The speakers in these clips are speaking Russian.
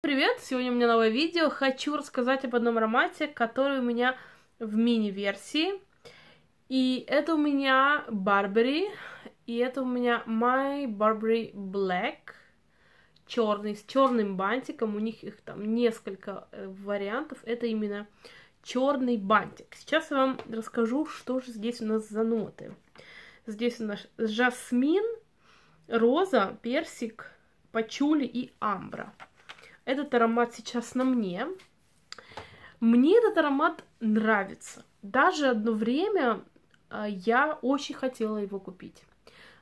Привет! Сегодня у меня новое видео. Хочу рассказать об одном аромате, который у меня в мини-версии. И это у меня Барбери, и это у меня My Barbary Black, черный, с черным бантиком. У них их там несколько э, вариантов. Это именно черный бантик. Сейчас я вам расскажу, что же здесь у нас за ноты. Здесь у нас жасмин, роза, персик, пачули и амбра. Этот аромат сейчас на мне. Мне этот аромат нравится. Даже одно время а, я очень хотела его купить.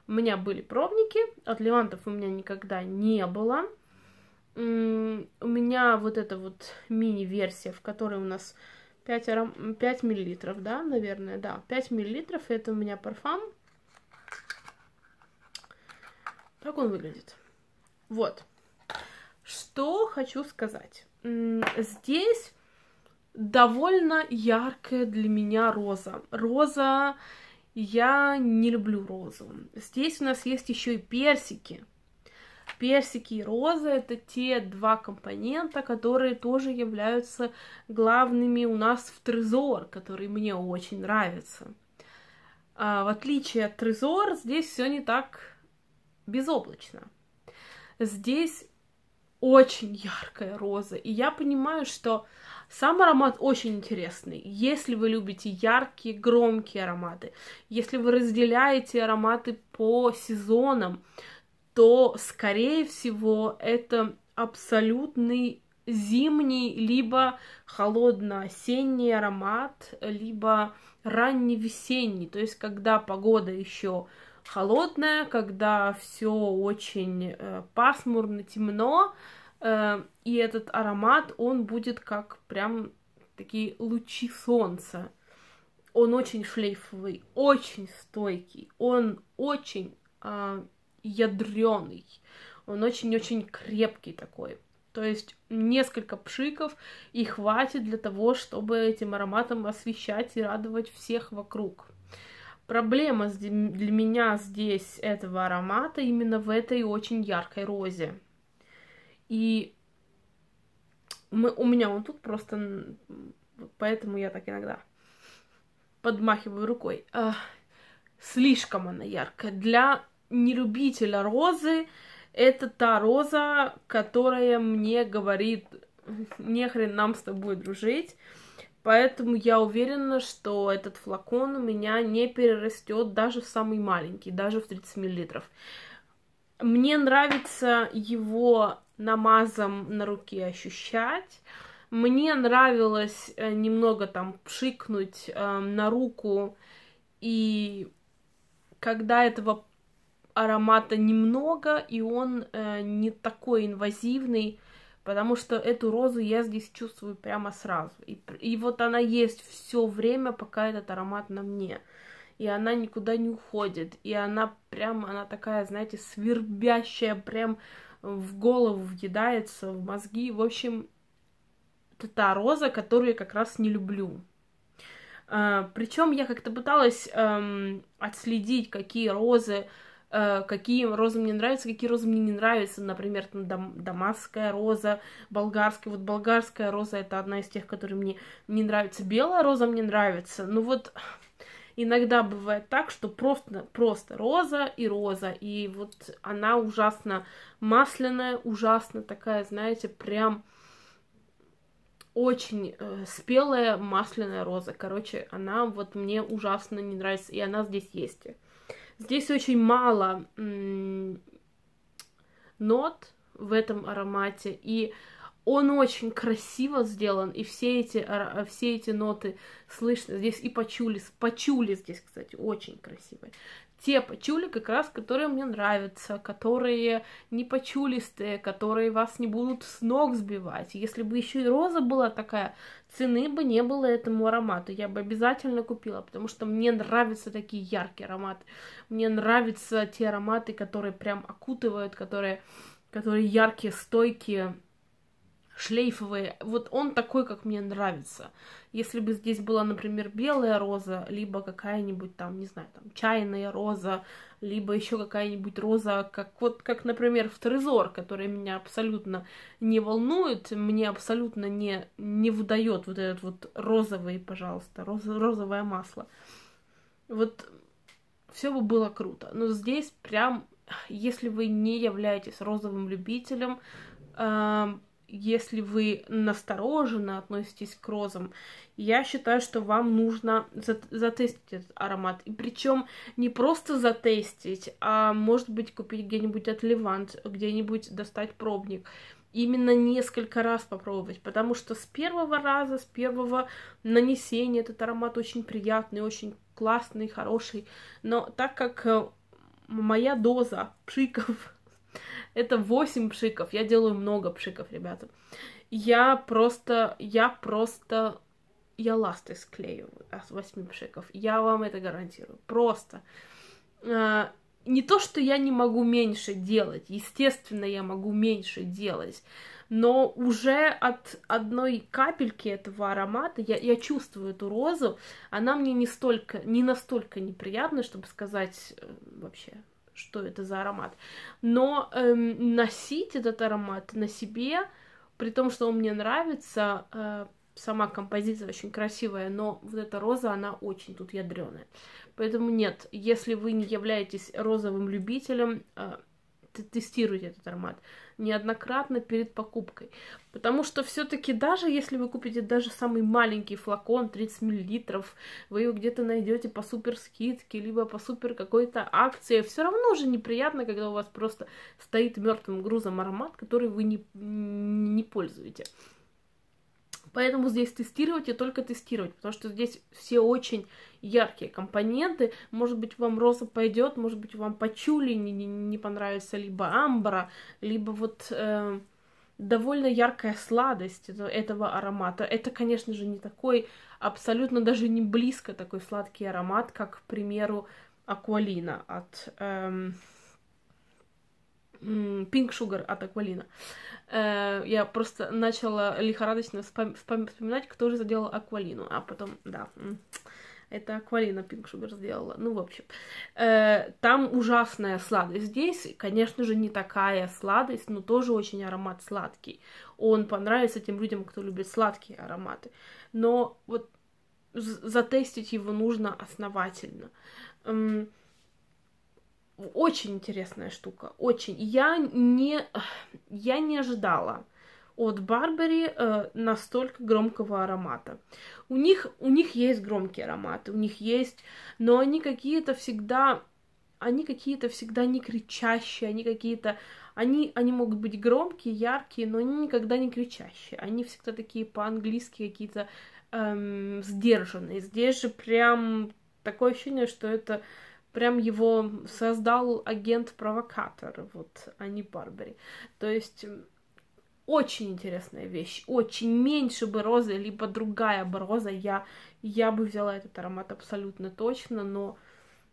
У меня были пробники, от Левантов у меня никогда не было. У меня вот эта вот мини-версия, в которой у нас 5, аром... 5 миллилитров, да, наверное, да, 5 миллилитров, это у меня парфам. Так он выглядит. Вот. Что хочу сказать. Здесь довольно яркая для меня роза. Роза... Я не люблю розу. Здесь у нас есть еще и персики. Персики и роза – это те два компонента, которые тоже являются главными у нас в трезор, который мне очень нравится. А в отличие от трезор, здесь все не так безоблачно. Здесь очень яркая роза. И я понимаю, что сам аромат очень интересный. Если вы любите яркие, громкие ароматы, если вы разделяете ароматы по сезонам, то, скорее всего, это абсолютный зимний, либо холодно-осенний аромат, либо ранний весенний, то есть когда погода еще холодная, когда все очень э, пасмурно, темно, э, и этот аромат, он будет как прям такие лучи солнца. Он очень шлейфовый, очень стойкий, он очень э, а, ядреный, он очень-очень крепкий такой. То есть несколько пшиков и хватит для того, чтобы этим ароматом освещать и радовать всех вокруг. Проблема для меня здесь этого аромата именно в этой очень яркой розе. И мы, у меня он тут просто... Поэтому я так иногда подмахиваю рукой. А, слишком она яркая. Для нелюбителя розы это та роза, которая мне говорит, нехрен нам с тобой дружить Поэтому я уверена, что этот флакон у меня не перерастет даже в самый маленький, даже в 30 мл. Мне нравится его намазом на руке ощущать. Мне нравилось э, немного там пшикнуть э, на руку, и когда этого аромата немного, и он э, не такой инвазивный, потому что эту розу я здесь чувствую прямо сразу. И, и вот она есть все время, пока этот аромат на мне. И она никуда не уходит. И она прям, она такая, знаете, свербящая, прям в голову въедается, в мозги. В общем, это та роза, которую я как раз не люблю. А, Причем я как-то пыталась эм, отследить, какие розы Э, какие розы мне нравятся, какие розы мне не нравятся. Например, там дам, дамасская роза, болгарская. Вот болгарская роза это одна из тех, которые мне не нравятся. Белая роза мне нравится. Ну вот иногда бывает так, что просто, просто роза и роза. И вот она ужасно масляная, ужасно такая, знаете, прям очень э, спелая масляная роза. Короче, она вот мне ужасно не нравится, и она здесь есть. Здесь очень мало нот в этом аромате, и он очень красиво сделан, и все эти, все эти ноты слышны. Здесь и пачули, пачули здесь, кстати, очень красивые те пачули как раз, которые мне нравятся, которые не пачулистые, которые вас не будут с ног сбивать. Если бы еще и роза была такая, цены бы не было этому аромату. Я бы обязательно купила, потому что мне нравятся такие яркие ароматы. Мне нравятся те ароматы, которые прям окутывают, которые, которые яркие, стойкие, шлейфовые. Вот он такой, как мне нравится. Если бы здесь была, например, белая роза, либо какая-нибудь там, не знаю, там чайная роза, либо еще какая-нибудь роза, как вот, как, например, в Трезор, который меня абсолютно не волнует, мне абсолютно не, не выдает вот этот вот розовый, пожалуйста, роз, розовое масло. Вот все бы было круто. Но здесь прям, если вы не являетесь розовым любителем, если вы настороженно относитесь к розам, я считаю, что вам нужно затестить этот аромат. И причем не просто затестить, а может быть купить где-нибудь отливант, где-нибудь достать пробник. Именно несколько раз попробовать, потому что с первого раза, с первого нанесения этот аромат очень приятный, очень классный, хороший. Но так как э, моя доза пшиков это 8 пшиков. Я делаю много пшиков, ребята. Я просто, я просто, я ласты склею от 8 пшиков. Я вам это гарантирую. Просто. А, не то, что я не могу меньше делать, естественно, я могу меньше делать, но уже от одной капельки этого аромата я, я чувствую эту розу, она мне не, столько, не настолько неприятна, чтобы сказать э, вообще что это за аромат. Но эм, носить этот аромат на себе, при том, что он мне нравится, э, сама композиция очень красивая, но вот эта роза, она очень тут ядреная. Поэтому нет, если вы не являетесь розовым любителем, э, тестируйте этот аромат неоднократно перед покупкой. Потому что все-таки даже если вы купите даже самый маленький флакон 30 мл, вы его где-то найдете по супер скидке, либо по супер какой-то акции, все равно же неприятно, когда у вас просто стоит мертвым грузом аромат, который вы не, не пользуете. Поэтому здесь тестировать и только тестировать, потому что здесь все очень яркие компоненты. Может быть, вам роза пойдет, может быть, вам почули не, не, не понравится, либо амбра, либо вот... Э, довольно яркая сладость этого аромата. Это, конечно же, не такой, абсолютно даже не близко такой сладкий аромат, как, к примеру, Аквалина от эм, Pink Sugar от Аквалина. Э, я просто начала лихорадочно вспоминать, кто же заделал Аквалину, а потом, да, это Аквалина Pink Sugar сделала. Ну, в общем, э, там ужасная сладость. Здесь, конечно же, не такая сладость, но тоже очень аромат сладкий. Он понравится тем людям, кто любит сладкие ароматы. Но вот затестить его нужно основательно очень интересная штука, очень. Я не, я не ожидала от Барбери э, настолько громкого аромата. У них, у них есть громкие ароматы, у них есть, но они какие-то всегда, они какие-то всегда не кричащие, они какие-то, они, они могут быть громкие, яркие, но они никогда не кричащие. Они всегда такие по-английски какие-то эм, сдержанные. Здесь же прям такое ощущение, что это прям его создал агент-провокатор, вот, а не Барбари. То есть очень интересная вещь, очень меньше бы розы, либо другая бы роза, я, я бы взяла этот аромат абсолютно точно, но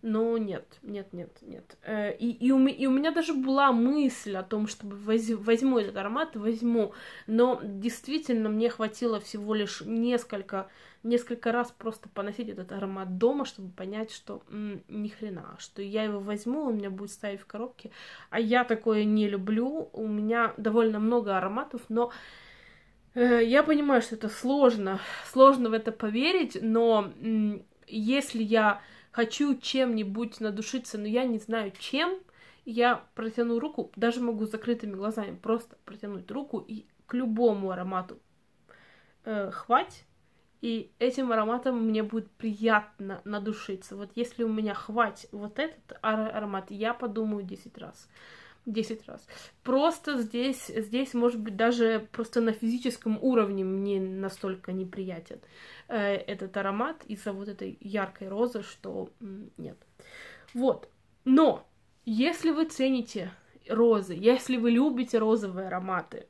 но ну, нет, нет, нет, нет. Э, и, и, у, и у меня даже была мысль о том, чтобы воз, возьму этот аромат, возьму. Но действительно мне хватило всего лишь несколько, несколько раз просто поносить этот аромат дома, чтобы понять, что м, ни хрена, что я его возьму, он меня будет ставить в коробке. А я такое не люблю. У меня довольно много ароматов, но э, я понимаю, что это сложно. Сложно в это поверить, но если я хочу чем-нибудь надушиться, но я не знаю чем, я протяну руку, даже могу закрытыми глазами просто протянуть руку и к любому аромату э, хвать, и этим ароматом мне будет приятно надушиться. Вот если у меня хвать вот этот аромат, я подумаю 10 раз. 10 раз. Просто здесь, здесь, может быть, даже просто на физическом уровне мне настолько неприятен э, этот аромат из-за вот этой яркой розы, что нет. Вот. Но если вы цените розы, если вы любите розовые ароматы,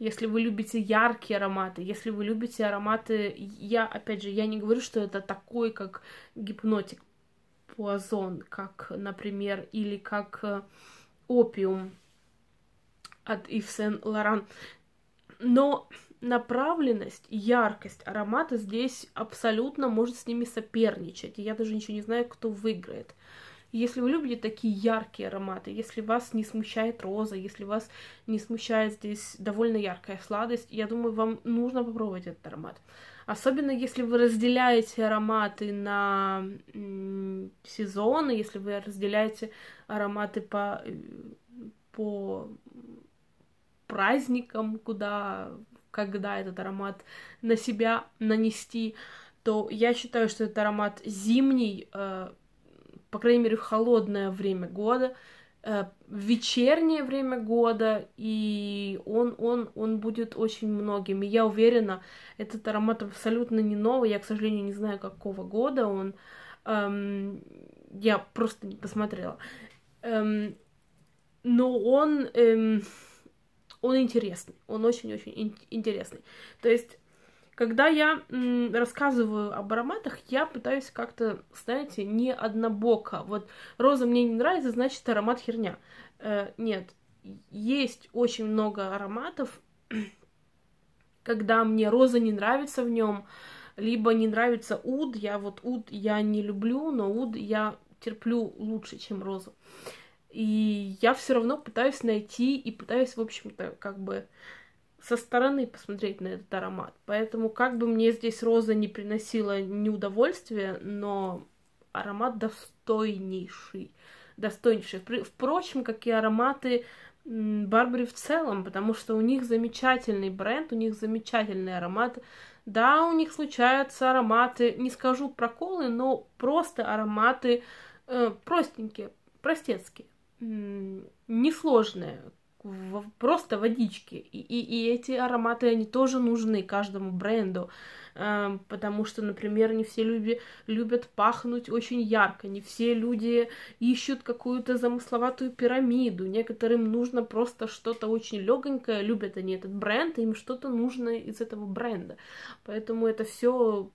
если вы любите яркие ароматы, если вы любите ароматы, я, опять же, я не говорю, что это такой, как гипнотик, пуазон, как, например, или как э, опиум от Ив Сен Лоран, Но направленность, яркость аромата здесь абсолютно может с ними соперничать. И я даже ничего не знаю, кто выиграет. Если вы любите такие яркие ароматы, если вас не смущает роза, если вас не смущает здесь довольно яркая сладость, я думаю, вам нужно попробовать этот аромат. Особенно если вы разделяете ароматы на сезоны, если вы разделяете ароматы по, э, по праздникам, куда, когда этот аромат на себя нанести, то я считаю, что этот аромат зимний, э, по крайней мере, в холодное время года — Э, вечернее время года, и он, он, он будет очень многим. И я уверена, этот аромат абсолютно не новый, я, к сожалению, не знаю, какого года он. Эм, я просто не посмотрела. Эм, но он, эм, он интересный, он очень-очень интересный. То есть когда я м, рассказываю об ароматах, я пытаюсь как-то, знаете, не однобоко. Вот роза мне не нравится, значит аромат херня. Э, нет, есть очень много ароматов, когда мне роза не нравится в нем, либо не нравится уд. Я вот уд я не люблю, но уд я терплю лучше, чем розу. И я все равно пытаюсь найти и пытаюсь, в общем-то, как бы со стороны посмотреть на этот аромат. Поэтому как бы мне здесь роза не приносила удовольствия, но аромат достойнейший. Достойнейший. Впрочем, как и ароматы Барбари в целом, потому что у них замечательный бренд, у них замечательный аромат. Да, у них случаются ароматы, не скажу проколы, но просто ароматы э, простенькие, простецкие, несложные, в, просто водички. И, и, и эти ароматы, они тоже нужны каждому бренду, э, потому что, например, не все люди любят пахнуть очень ярко, не все люди ищут какую-то замысловатую пирамиду, некоторым нужно просто что-то очень легонькое, любят они этот бренд, им что-то нужно из этого бренда. Поэтому это все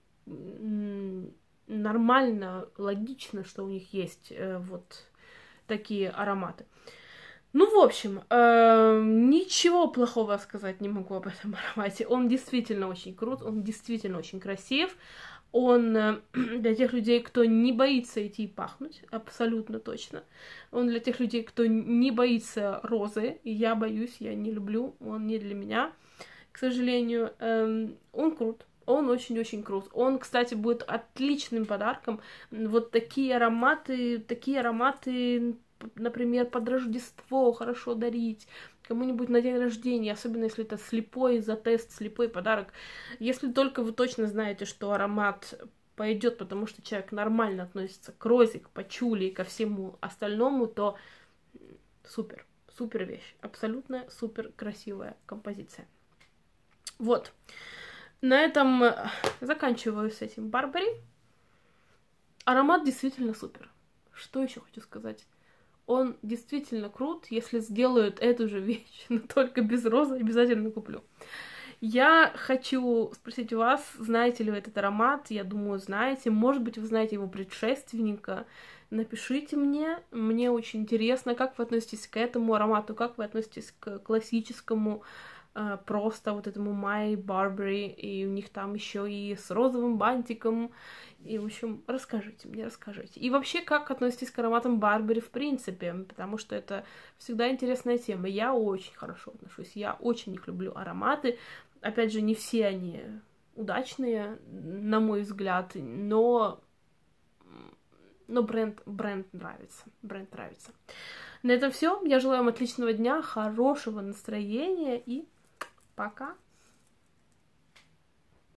нормально, логично, что у них есть э, вот такие ароматы. Э, ну, в общем, эм, ничего плохого сказать не могу об этом аромате. Он действительно очень крут, он действительно очень красив. Он э, для тех людей, кто не боится идти и пахнуть, абсолютно точно. Он для тех людей, кто не боится розы. Я боюсь, я не люблю, он не для меня, к сожалению. Эм, он крут, он очень-очень крут. Он, кстати, будет отличным подарком. Вот такие ароматы, такие ароматы например, под Рождество хорошо дарить, кому-нибудь на день рождения, особенно если это слепой за тест, слепой подарок. Если только вы точно знаете, что аромат пойдет, потому что человек нормально относится к розе, к пачули и ко всему остальному, то супер, супер вещь, абсолютно супер красивая композиция. Вот. На этом э, заканчиваю с этим Барбари. Аромат действительно супер. Что еще хочу сказать? Он действительно крут. Если сделают эту же вещь, но только без розы, обязательно куплю. Я хочу спросить у вас, знаете ли вы этот аромат? Я думаю, знаете. Может быть, вы знаете его предшественника. Напишите мне. Мне очень интересно, как вы относитесь к этому аромату, как вы относитесь к классическому аромату Э, просто вот этому Май Барбери, и у них там еще и с розовым бантиком, и, в общем, расскажите мне, расскажите. И вообще, как относитесь к ароматам Барбери в принципе, потому что это всегда интересная тема. Я очень хорошо отношусь, я очень их люблю, ароматы. Опять же, не все они удачные, на мой взгляд, но но бренд, бренд нравится, бренд нравится. На этом все. Я желаю вам отличного дня, хорошего настроения и Пока!